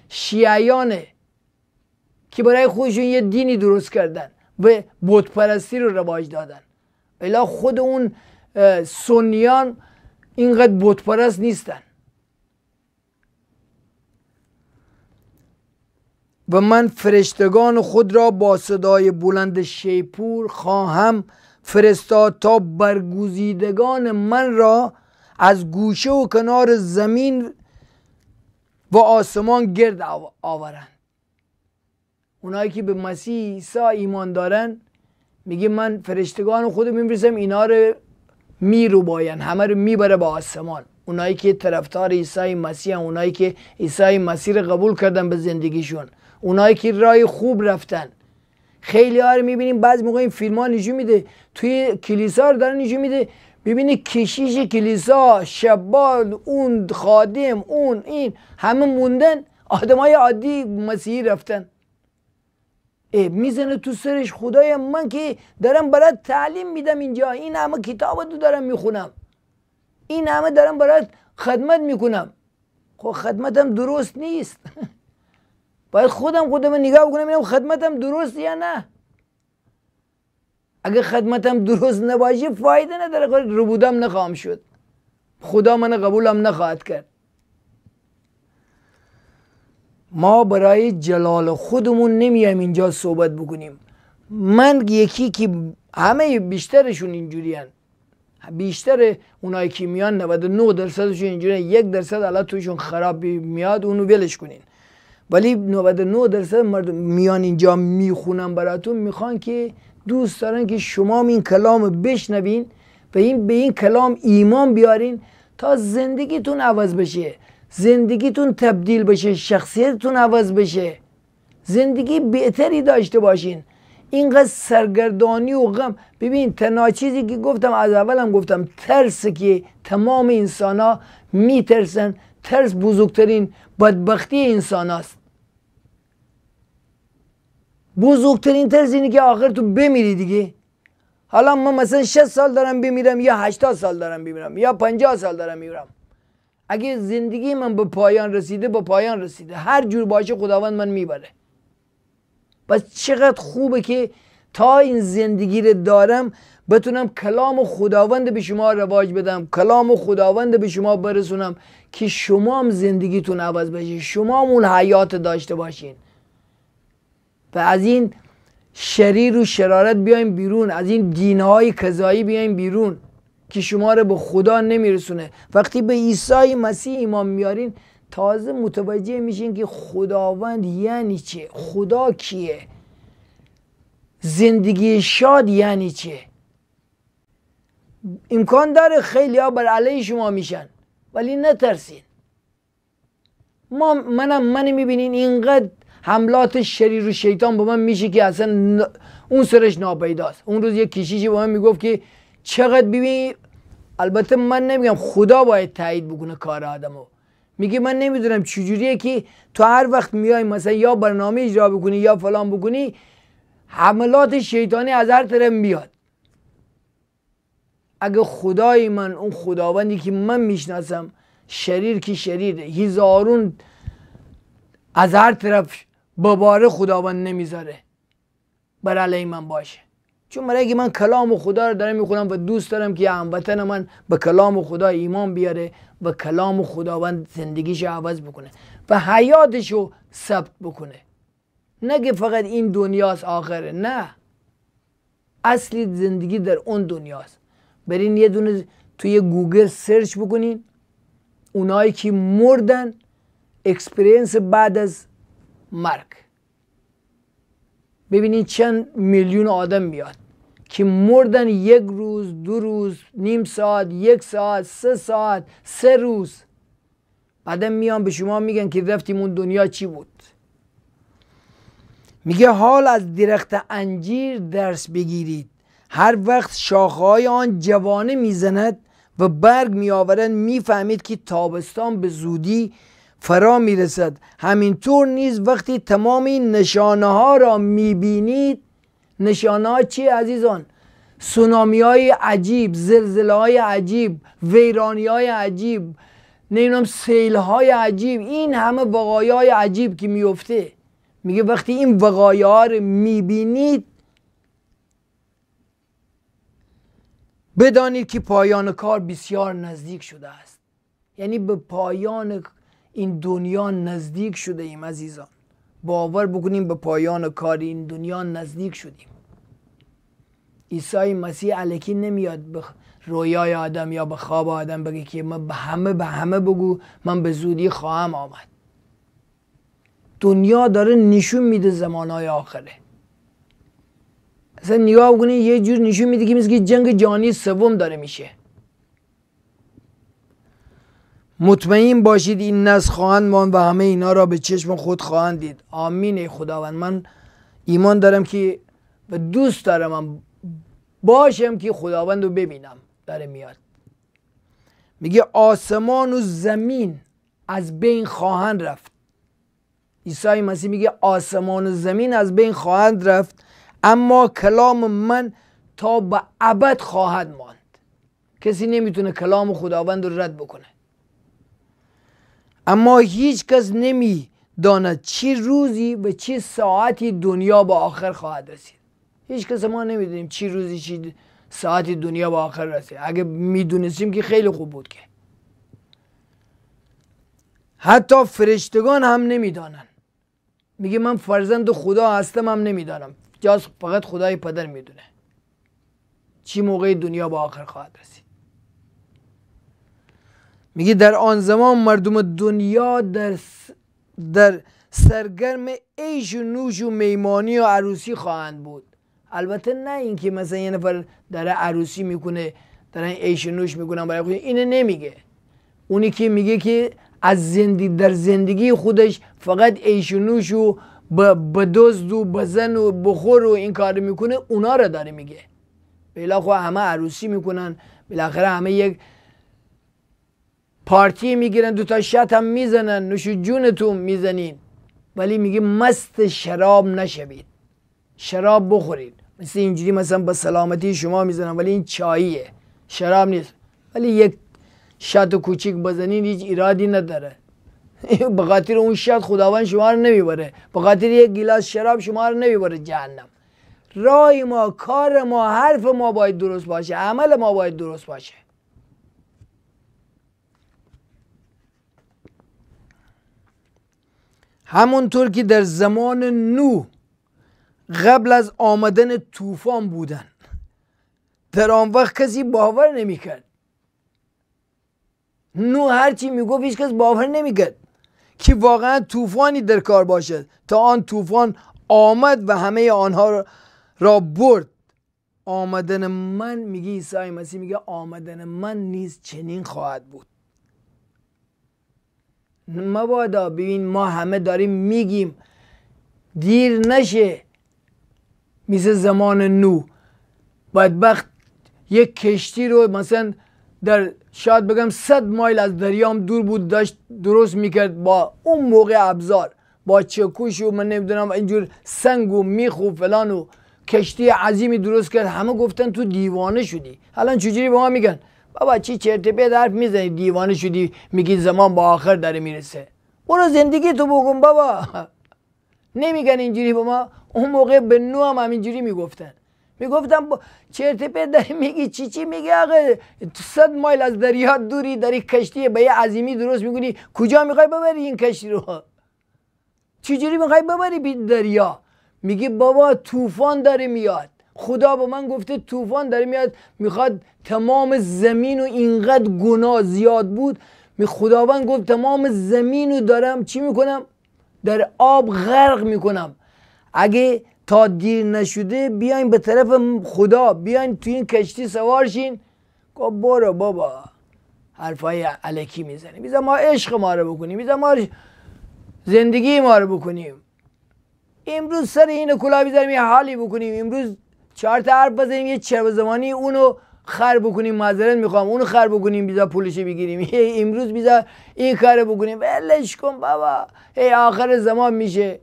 شیعیانه که برای خودشون یه دینی درست کردن و بودپرستی رو رواج دادن الا خود اون سنیان اینقدر بودپرست نیستن و من فرشتگان خود را با صدای بلند شیپور خواهم فرستاد تا برگزیدگان من را از گوشه و کنار زمین و آسمان گرد آورند اونایی که به مسیح عیسی ایمان دارن میگه من فرشتگان خود میبریسم اینا رو میروباین همه رو میبره به آسمان اونایی که طرفدار عیسی مسیح اونایی که عیسی مسیح رو قبول کردن به زندگیشون اونایی که رای خوب رفتن خیلی آره میبینیم بعض موقع این فیلم ها میده توی کلیسا رو داره نشون میده ببینی کشیش کلیسا شبال اون خادم اون این همه موندن آدمای عادی مسیحی رفتن میزنه تو سرش خدای من که دارم برات تعلیم میدم اینجا این همه رو دارم میخونم این همه دارم برات خدمت میکنم خب خدمتم درست نیست باید خودم خودم نگاه بکنم ببینم خدمتم درست یا نه اگه خدمتم درست نباشه فایده نداره خود ربودم نخواهم شد خدا من قبولم نخواهد کرد ما برای جلال خودمون نمیایم اینجا صحبت بکنیم من یکی که همه بیشترشون اینجوری هن. بیشتر اونایی که میان 99 درصدشون اینجوری یک درصد حالا تویشون خراب میاد اونو ولش کنین ولی 99 درصد مردم میان اینجا میخونن براتون میخوان که دوست دارن که شما این کلام بشنوین و این به این کلام ایمان بیارین تا زندگیتون عوض بشه زندگیتون تبدیل بشه شخصیتتون عوض بشه زندگی بهتری داشته باشین اینقدر سرگردانی و غم ببین تنها چیزی که گفتم از اولم گفتم ترس که تمام انسان ها میترسن ترس بزرگترین بدبختی انسان است بزرگترین ترس اینه که آخر تو بمیری دیگه حالا ما مثلا 60 سال دارم بمیرم یا 80 سال دارم بمیرم یا 50 سال دارم میمیرم اگه زندگی من به پایان رسیده به پایان رسیده هر جور باشه خداوند من میبره پس چقدر خوبه که تا این زندگی رو دارم بتونم کلام خداوند به شما رواج بدم کلام خداوند به شما برسونم که شما هم زندگیتون عوض بشه شما هم اون حیات داشته باشین و از این شریر و شرارت بیایم بیرون از این دینهای کذایی بیاین بیرون که شما رو به خدا نمیرسونه وقتی به عیسی مسیح ایمان میارین تازه متوجه میشین که خداوند یعنی چه خدا کیه زندگی شاد یعنی چه امکان داره خیلی ها بر علیه شما میشن ولی نترسین ما منم من میبینین اینقدر حملات شریر و شیطان به من میشه که اصلا اون سرش ناپیداست اون روز یه کشیشی به من میگفت که چقدر ببین البته من نمیگم خدا باید تایید بکنه کار آدمو میگه من نمیدونم چجوریه که تو هر وقت میای مثلا یا برنامه اجرا بکنی یا فلان بکنی حملات شیطانی از هر طرف میاد اگه خدای من اون خداوندی که من میشناسم شریر که شریر هزارون از هر طرف بباره خداوند نمیذاره بر علی من باشه چون برای اگه من کلام خدا رو دارم میخونم و دوست دارم که هموطن من به کلام خدا ایمان بیاره و کلام خداوند زندگیش عوض بکنه و حیاتش رو ثبت بکنه که فقط این دنیاست آخره نه اصلی زندگی در اون دنیاست برین یه دونه توی گوگل سرچ بکنین اونایی که مردن اکسپرینس بعد از مرگ ببینید چند میلیون آدم میاد که مردن یک روز دو روز نیم ساعت یک ساعت سه ساعت سه روز بعدا میان به شما میگن که رفتیم اون دنیا چی بود میگه حال از درخت انجیر درس بگیرید هر وقت شاخهای آن جوانه میزند و برگ میآورند میفهمید که تابستان به زودی فرا میرسد همینطور نیز وقتی تمام این نشانه ها را میبینید نشانه ها چی عزیزان سونامی های عجیب زلزله های عجیب ویرانی های عجیب نمیدونم سیل های عجیب این همه وقایع عجیب که میفته میگه وقتی این وقایع ها رو میبینید بدانید که پایان کار بسیار نزدیک شده است یعنی به پایان این دنیا نزدیک شده ایم عزیزان باور بکنیم به پایان کار این دنیا نزدیک شدیم عیسی مسیح علکی نمیاد به رویای آدم یا به خواب آدم بگه که من به همه به همه بگو من به زودی خواهم آمد دنیا داره نشون میده زمانهای آخره اصلا نگاه بکنید یه جور نشون میده که جنگ جهانی سوم داره میشه مطمئن باشید این نس خواهند ماند و همه اینا را به چشم خود خواهند دید آمین خداوند من ایمان دارم که و دوست دارم باشم که خداوند رو ببینم در میاد میگه آسمان و زمین از بین خواهند رفت عیسی مسیح میگه آسمان و زمین از بین خواهند رفت اما کلام من تا به ابد خواهد ماند کسی نمیتونه کلام خداوند رو رد بکنه اما هیچ کس نمی داند چه روزی و چه ساعتی دنیا به آخر خواهد رسید هیچ کس ما نمیدونیم چه روزی چه ساعتی دنیا به آخر رسید اگه میدونستیم که خیلی خوب بود که حتی فرشتگان هم نمیدانن میگه من فرزند خدا هستم هم نمیدانم جاز فقط خدای پدر میدونه چی موقع دنیا به آخر خواهد رسید میگه در آن زمان مردم دنیا در, در سرگرم ایش و نوش و میمانی و عروسی خواهند بود البته نه اینکه مثلا یه نفر در عروسی میکنه در ایش و نوش میکنن برای خود اینه نمیگه اونی که میگه که از زندگی در زندگی خودش فقط ایش و نوش و به دزد و بزن و بخور و این کار میکنه اونا رو داره میگه بلاخره همه عروسی میکنن بالاخره همه یک پارتی میگیرن دو تا شت هم میزنن نوش جونتون میزنین ولی میگه مست شراب نشوید شراب بخورید مثل اینجوری مثلا به سلامتی شما میزنن ولی این چاییه شراب نیست ولی یک شات کوچیک بزنین هیچ ارادی نداره به خاطر اون شت خداوند شما رو نمیبره به خاطر یک گیلاس شراب شما رو نمیبره جهنم رای ما کار ما حرف ما باید درست باشه عمل ما باید درست باشه همونطور که در زمان نو قبل از آمدن طوفان بودن در آن وقت کسی باور نمیکرد نو هرچی میگفت هیچ کس باور نمیکرد که واقعا طوفانی در کار باشد تا آن طوفان آمد و همه آنها را برد آمدن من میگه عیسی مسیح میگه آمدن من نیز چنین خواهد بود مبادا ببین ما همه داریم میگیم دیر نشه مثل زمان نو بدبخت یک کشتی رو مثلا در شاید بگم صد مایل از دریام دور بود داشت درست میکرد با اون موقع ابزار با چکوش و من نمیدونم اینجور سنگ و میخ و فلان و کشتی عظیمی درست کرد همه گفتن تو دیوانه شدی الان چجوری به ما میگن بابا چی چرت به حرف میزنی دیوانه شدی میگی زمان با آخر داره میرسه برو زندگی تو بگم بابا نمیگن اینجوری با ما اون موقع به نو هم همینجوری میگفتن میگفتم با چرت داری میگی چی چی میگی آقا صد مایل از دریا دوری داری کشتی به یه عظیمی درست میگونی کجا میخوای ببری این کشتی رو چجوری میخوای ببری بی دریا میگی بابا طوفان داره میاد خدا به من گفته طوفان داره میاد میخواد تمام زمین و اینقدر گناه زیاد بود می خداوند گفت تمام زمین رو دارم چی میکنم در آب غرق میکنم اگه تا دیر نشده بیاین به طرف خدا بیاین تو این کشتی سوار شین گفت برو بابا حرفای علکی میزنی میزن ما عشق ما رو بکنیم بیزن ما زندگی ما رو بکنیم امروز سر این کلا بیزنیم یه حالی بکنیم امروز چهار تا حرف بزنیم یه چرب زمانی اونو خر بکنیم معذرت میخوام اونو خر بکنیم بیزا پولش بگیریم امروز بیزا این کار بکنیم ولش کن بابا ای آخر زمان میشه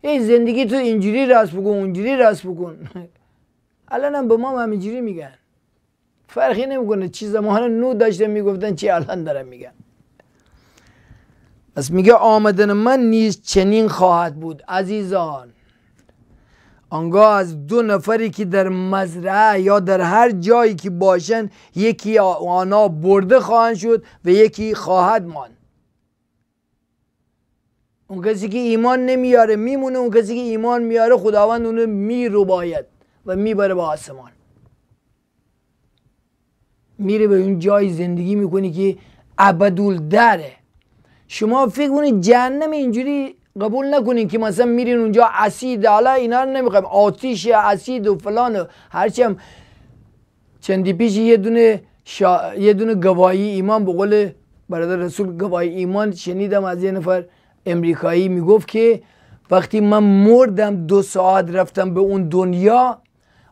ای زندگی تو اینجوری راست بکن اونجوری راست بکن الان هم به ما همینجوری میگن فرقی نمیکنه چی زمان نو داشته میگفتن چی الان دارم میگن پس میگه آمدن من نیز چنین خواهد بود عزیزان آنگاه از دو نفری که در مزرعه یا در هر جایی که باشند یکی آنها برده خواهند شد و یکی خواهد ماند اون کسی که ایمان نمیاره میمونه اون کسی که ایمان میاره خداوند اونو میرو باید و میبره به آسمان میره به اون جای زندگی میکنی که عبدالدره شما فکر کنید جهنم اینجوری قبول نکنین که مثلا میرین اونجا اسید حالا اینا رو نمیخوایم آتیش اسید و فلان و هرچی هم چندی پیش یه دونه یه دونه گواهی ایمان به قول برادر رسول گواهی ایمان شنیدم از یه نفر امریکایی میگفت که وقتی من مردم دو ساعت رفتم به اون دنیا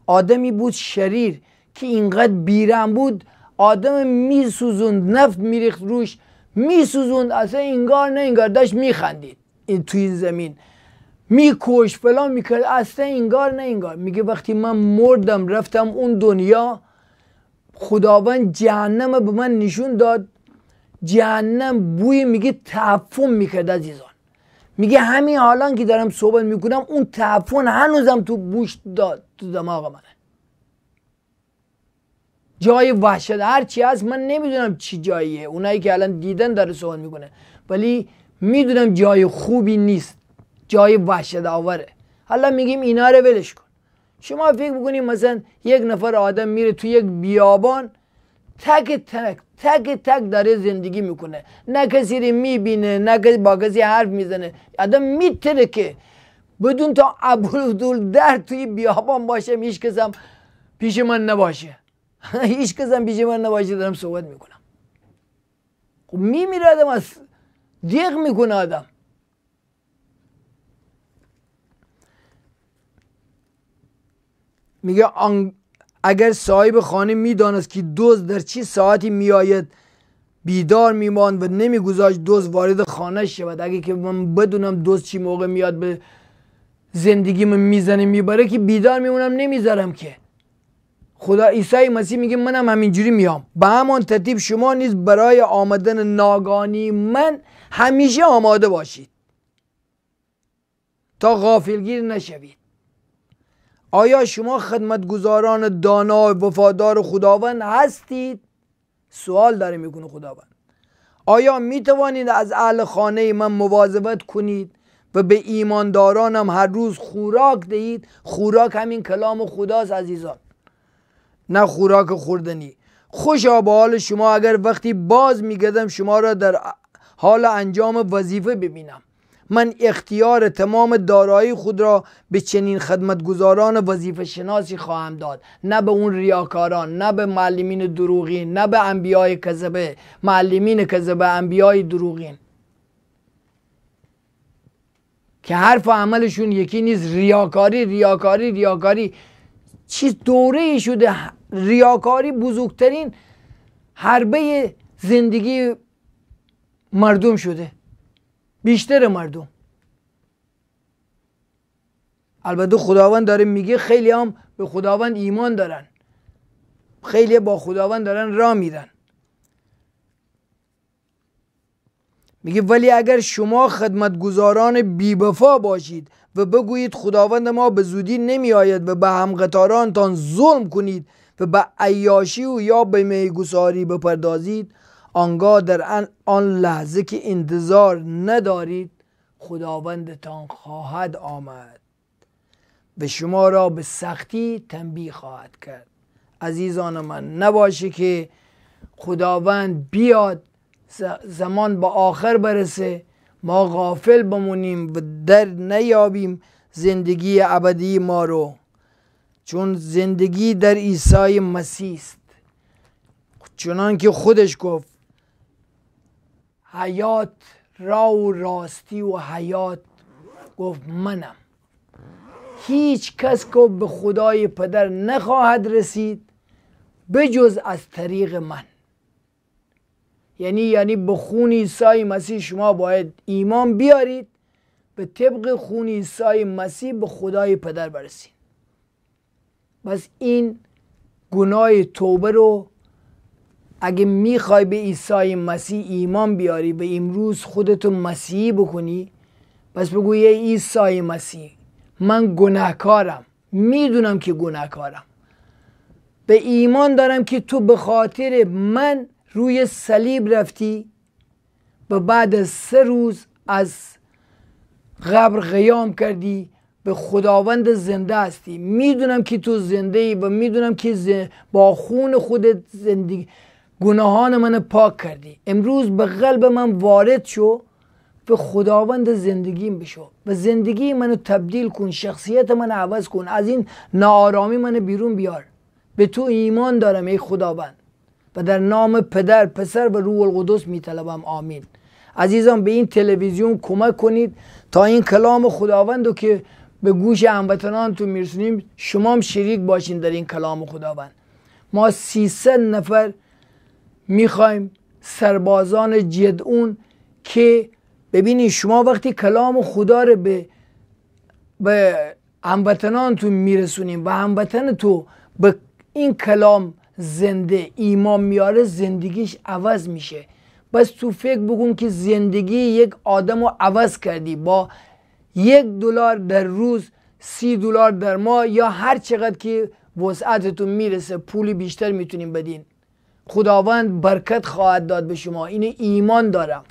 آدمی بود شریر که اینقدر بیرم بود آدم میسوزوند نفت میریخت روش میسوزوند اصلا اینگار نه اینگار داشت میخندید این توی زمین میکش فلان میکرد اصلا اینگار نه اینگار میگه وقتی من مردم رفتم اون دنیا خداوند جهنم به من نشون داد جهنم بوی میگه تعفن میکرد عزیزان میگه همین حالا که دارم صحبت میکنم اون تعفن هنوزم تو بوش داد تو دماغ منه جای وحشت هر چی هست من نمیدونم چی جاییه اونایی که الان دیدن داره صحبت میکنه ولی میدونم جای خوبی نیست جای وحشت آوره حالا میگیم اینا رو ولش کن شما فکر بکنید مثلا یک نفر آدم میره تو یک بیابان تک تک تک تک داره زندگی میکنه نه کسی رو میبینه نه با کسی حرف میزنه آدم میتره که بدون تا ابوالدول در توی بیابان باشه هیچ کس پیش من نباشه هیچ کس هم پیش من نباشه دارم صحبت میکنم خب میمیره آدم از جیغ میکنه آدم میگه اگر صاحب خانه میدانست که دوست در چه ساعتی میآید بیدار میماند و نمیگذاشت دوست وارد خانه شود اگه که من بدونم دوست چی موقع میاد به زندگی من میزنه میبره که بیدار میمونم نمیذارم که خدا عیسی مسیح میگه منم همینجوری میام به همان ترتیب شما نیز برای آمدن ناگانی من همیشه آماده باشید تا غافلگیر نشوید آیا شما خدمتگزاران دانا و وفادار خداوند هستید؟ سوال داره میکنه خداوند آیا میتوانید از اهل خانه من مواظبت کنید و به ایماندارانم هر روز خوراک دهید خوراک همین کلام خداست عزیزان نه خوراک خوردنی خوشا به حال شما اگر وقتی باز میگردم شما را در حال انجام وظیفه ببینم من اختیار تمام دارایی خود را به چنین خدمتگزاران وظیفه شناسی خواهم داد نه به اون ریاکاران نه به معلمین دروغین نه به انبیای کذبه معلمین کذبه انبیای دروغین که حرف و عملشون یکی نیست ریاکاری ریاکاری ریاکاری چی دوره شده ریاکاری بزرگترین حربه زندگی مردم شده بیشتر مردم البته خداوند داره میگه خیلی هم به خداوند ایمان دارن خیلی با خداوند دارن را میرن میگه ولی اگر شما خدمتگزاران بیبفا باشید و بگویید خداوند ما به زودی نمی آید و به همقطارانتان ظلم کنید و به عیاشی و یا به میگساری بپردازید آنگاه در آن لحظه که انتظار ندارید خداوندتان خواهد آمد و شما را به سختی تنبیه خواهد کرد عزیزان من نباشه که خداوند بیاد زمان به آخر برسه ما غافل بمونیم و در نیابیم زندگی ابدی ما رو چون زندگی در عیسی مسیح است چنان که خودش گفت حیات را و راستی و حیات گفت منم هیچ کس که به خدای پدر نخواهد رسید بجز از طریق من یعنی یعنی به خون عیسی مسیح شما باید ایمان بیارید به طبق خون عیسی مسیح به خدای پدر برسید بس این گناه توبه رو اگه میخوای به عیسی مسیح ایمان بیاری به امروز خودتو مسیحی بکنی پس بگو یه عیسی مسیح من گناهکارم میدونم که گناهکارم به ایمان دارم که تو به خاطر من روی صلیب رفتی و بعد از سه روز از قبر قیام کردی به خداوند زنده هستی میدونم که تو زنده ای و میدونم که با خون خودت زندگی گناهان من پاک کردی امروز به قلب من وارد شو به خداوند زندگیم بشو و زندگی منو تبدیل کن شخصیت من عوض کن از این ناآرامی من بیرون بیار به تو ایمان دارم ای خداوند و در نام پدر پسر و روح القدس میطلبم آمین عزیزان به این تلویزیون کمک کنید تا این کلام خداوند رو که به گوش هموطنانتون میرسونیم شما هم شریک باشین در این کلام خداوند ما 300 نفر میخوایم سربازان جدعون که ببینید شما وقتی کلام خدا رو به به تو میرسونیم و هموطن تو به این کلام زنده ایمان میاره زندگیش عوض میشه بس تو فکر بکن که زندگی یک آدم رو عوض کردی با یک دلار در روز سی دلار در ما یا هر چقدر که وسعتتون میرسه پولی بیشتر میتونیم بدین خداوند برکت خواهد داد به شما این ایمان دارم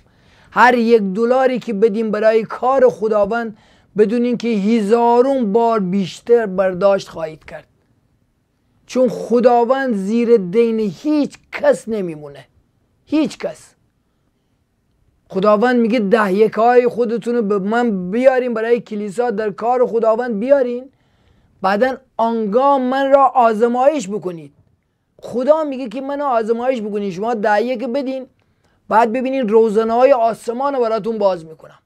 هر یک دلاری که بدیم برای کار خداوند بدونین که هزارون بار بیشتر برداشت خواهید کرد چون خداوند زیر دین هیچ کس نمیمونه هیچ کس خداوند میگه یک های خودتون رو به من بیارین برای کلیسا در کار خداوند بیارین بعدا آنگاه من را آزمایش بکنید خدا میگه که من آزمایش بکنید شما یکه بدین بعد ببینین روزنه های آسمان رو براتون باز میکنم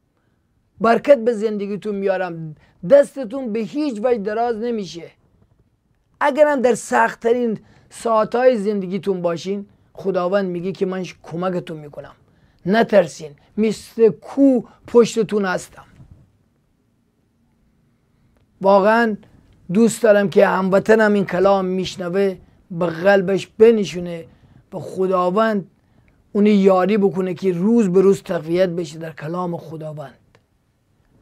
برکت به زندگیتون میارم دستتون به هیچ وجه دراز نمیشه اگرم در سختترین ساعتهای زندگیتون باشین خداوند میگه که من کمکتون میکنم نترسین مثل کو پشتتون هستم واقعا دوست دارم که هموطنم این کلام میشنوه به قلبش بنشونه به خداوند اونی یاری بکنه که روز به روز تقویت بشه در کلام خداوند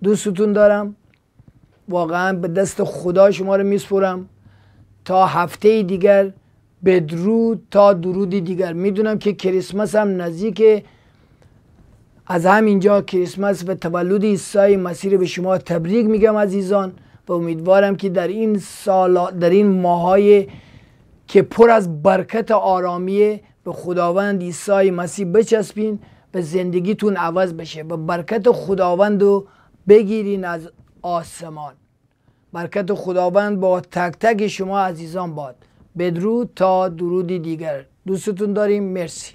دوستتون دارم واقعا به دست خدا شما رو میسپرم تا هفته دیگر بدرود تا درودی دیگر میدونم که کریسمس هم نزدیکه از همینجا کریسمس و تولد عیسی مسیح به شما تبریک میگم عزیزان و امیدوارم که در این سال در این ماهای که پر از برکت آرامی به خداوند عیسی مسیح بچسبین و زندگیتون عوض بشه و برکت خداوند رو بگیرین از آسمان برکت خداوند با تک تک شما عزیزان باد بدرود تا درودی دیگر دوستتون داریم مرسی